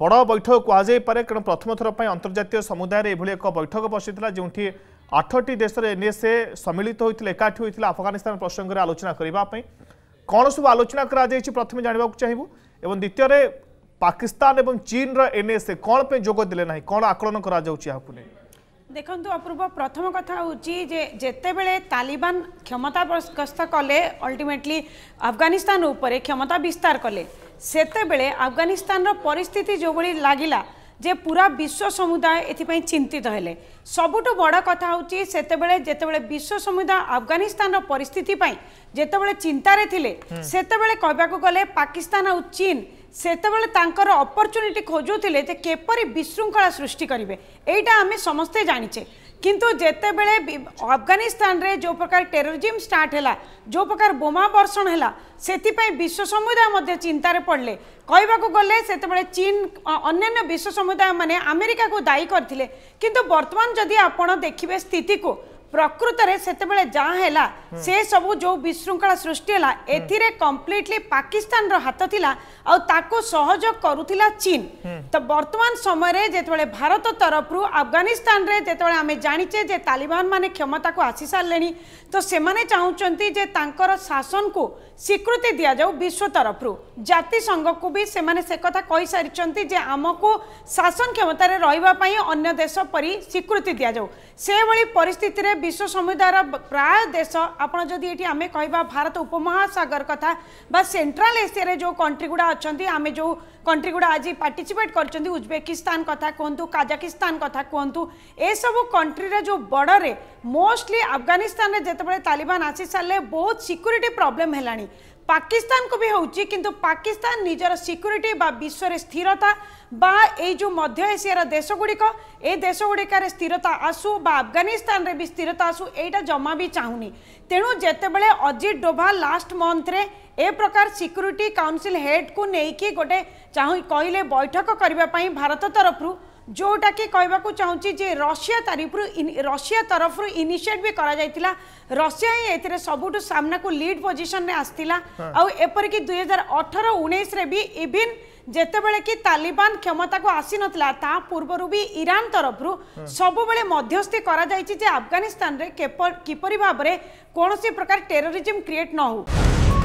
ବଡ଼ ବୈଠକ କୁହାଯାଇପାରେ କାରଣ ପ୍ରଥମ ଥର ପାଇଁ ଅନ୍ତର୍ଜାତୀୟ ସମୁଦାୟରେ ଏଭଳି ଏକ ବୈଠକ ବସିଥିଲା ଯେଉଁଠି ଆଠଟି ଦେଶର ଏନ୍ଏସ୍ଏ ସମ୍ମିଳିତ ହୋଇଥିଲେ ଏକାଠି ହୋଇଥିଲେ ଆଫଗାନିସ୍ତାନ ପ୍ରସଙ୍ଗରେ ଆଲୋଚନା କରିବା ପାଇଁ କ'ଣ ସବୁ ଆଲୋଚନା କରାଯାଇଛି ପ୍ରଥମେ ଜାଣିବାକୁ ଚାହିଁବୁ ଏବଂ ଦ୍ୱିତୀୟରେ ପାକିସ୍ତାନ ଏବଂ ଚୀନର ଏନ୍ଏସ୍ଏ କ'ଣ ପାଇଁ ଯୋଗ ଦେଲେ ନାହିଁ କ'ଣ ଆକଳନ କରାଯାଉଛି ଏହାକୁ ନେଇ ଦେଖନ୍ତୁ ଅପୂର୍ବ ପ୍ରଥମ କଥା ହେଉଛି ଯେ ଯେତେବେଳେ ତାଲିବାନ କ୍ଷମତା ଗ୍ରସ୍ତ କଲେ ଅଲ୍ଟିମେଟଲି ଆଫଗାନିସ୍ତାନ ଉପରେ କ୍ଷମତା ବିସ୍ତାର କଲେ ସେତେବେଳେ ଆଫଗାନିସ୍ତାନର ପରିସ୍ଥିତି ଯେଉଁଭଳି ଲାଗିଲା ଯେ ପୁରା ବିଶ୍ୱ ସମୁଦାୟ ଏଥିପାଇଁ ଚିନ୍ତିତ ହେଲେ ସବୁଠୁ ବଡ଼ କଥା ହେଉଛି ସେତେବେଳେ ଯେତେବେଳେ ବିଶ୍ୱ ସମୁଦାୟ ଆଫଗାନିସ୍ତାନର ପରିସ୍ଥିତି ପାଇଁ ଯେତେବେଳେ ଚିନ୍ତାରେ ଥିଲେ ସେତେବେଳେ କହିବାକୁ ଗଲେ ପାକିସ୍ତାନ ଆଉ ଚୀନ ସେତେବେଳେ ତାଙ୍କର ଅପରଚ୍ୟୁନିଟି ଖୋଜୁଥିଲେ ଯେ କିପରି ବିଶୃଙ୍ଖଳା ସୃଷ୍ଟି କରିବେ ଏଇଟା ଆମେ ସମସ୍ତେ ଜାଣିଛେ କିନ୍ତୁ ଯେତେବେଳେ ଆଫଗାନିସ୍ତାନରେ ଯେଉଁ ପ୍ରକାର ଟେରୋରିଜିମ୍ ଷ୍ଟାର୍ଟ ହେଲା ଯେଉଁ ପ୍ରକାର ବୋମା ବର୍ଷଣ ହେଲା ସେଥିପାଇଁ ବିଶ୍ୱ ସମୁଦାୟ ମଧ୍ୟ ଚିନ୍ତାରେ ପଡ଼ିଲେ କହିବାକୁ ଗଲେ ସେତେବେଳେ ଚୀନ ଅନ୍ୟାନ୍ୟ ବିଶ୍ୱ ସମୁଦାୟମାନେ ଆମେରିକାକୁ ଦାୟୀ କରିଥିଲେ କିନ୍ତୁ ବର୍ତ୍ତମାନ ଯଦି ଆପଣ ଦେଖିବେ ସ୍ଥିତିକୁ প্রকৃতরে সেতবে যা হল সে সবু যে বিশৃঙ্খলা সৃষ্টি হল এথিরে কমপ্লিটলি পাকিস্তানর হাত লা আকু সহযোগ করুলা চীন তো বর্তমান সময়ে যেতবে ভারত তরফর আফগানিস্তানের যেতবে আমি জাঁচে যে তালিবান মানে ক্ষমতা আসি সারে তো সে চাহুমান যে তাঁর শাসন কু স্বীকৃতি দিয়া যাও বিশ্ব তরফর জাতিসংঘকু বি সে কথা কই সারিছন্তি যে আমকু শাসন ক্ষমতার রহবা অন্য দেশ পরি স্বীকৃতি দিয়া যাও সেভাবে পরিস্থিতিরে विश्व समुदायर प्राय देश आपड़ ये आम कह भारत उपमहासगर कथा बा सेंट्राल एसीएर जो कंट्री गुड़ा अच्छा आम जो कंट्री गुड़ा आज पार्टीसीपेट कर उज्बेकिस्तान कथा कहतु काजाकिस्तान कथा कहतु एसबू कंट्री जो बर्डर मोस्टली आफगानिस्तान जितेबाला तालिबान आसी सारे बहुत सिक्यूरीटी प्रोब्लेम है पाकिस्तान को भी होची किंतु पाकिस्तान निजर सिक्यूरीटी बा विश्व स्थिरता बा जो मध्य एशियार देश गुड़िक ए देश गुड़िकार स्थिरता आसू बा अफगानिस्तान रे भी स्थिरता आसू एटा जमा भी चाहूनी तेणु जितेबले अजित डोभाल लास्ट मन्थ्रे ए प्रकार सिक्यूरीटी काउनसिल हेड को लेकिन गोटे चाह कहले बैठक करने भारत तरफ ଯେଉଁଟା କି କହିବାକୁ ଚାହୁଁଛି ଯେ ରଷିଆ ତାରିଫରୁ ରଷିଆ ତରଫରୁ ଇନିସିଏଟ୍ ବି କରାଯାଇଥିଲା ରଷିଆ ହିଁ ଏଥିରେ ସବୁଠୁ ସାମ୍ନାକୁ ଲିଡ୍ ପୋଜିସନରେ ଆସିଥିଲା ଆଉ ଏପରିକି ଦୁଇ ହଜାର ଅଠର ଉଣେଇଶରେ ବି ଇଭିନ୍ ଯେତେବେଳେ କି ତାଲିବାନ କ୍ଷମତାକୁ ଆସିନଥିଲା ତା ପୂର୍ବରୁ ବି ଇରାନ ତରଫରୁ ସବୁବେଳେ ମଧ୍ୟସ୍ଥି କରାଯାଇଛି ଯେ ଆଫଗାନିସ୍ତାନରେ କିପରି ଭାବରେ କୌଣସି ପ୍ରକାର ଟେରୋରିଜିମ୍ କ୍ରିଏଟ୍ ନ ହଉ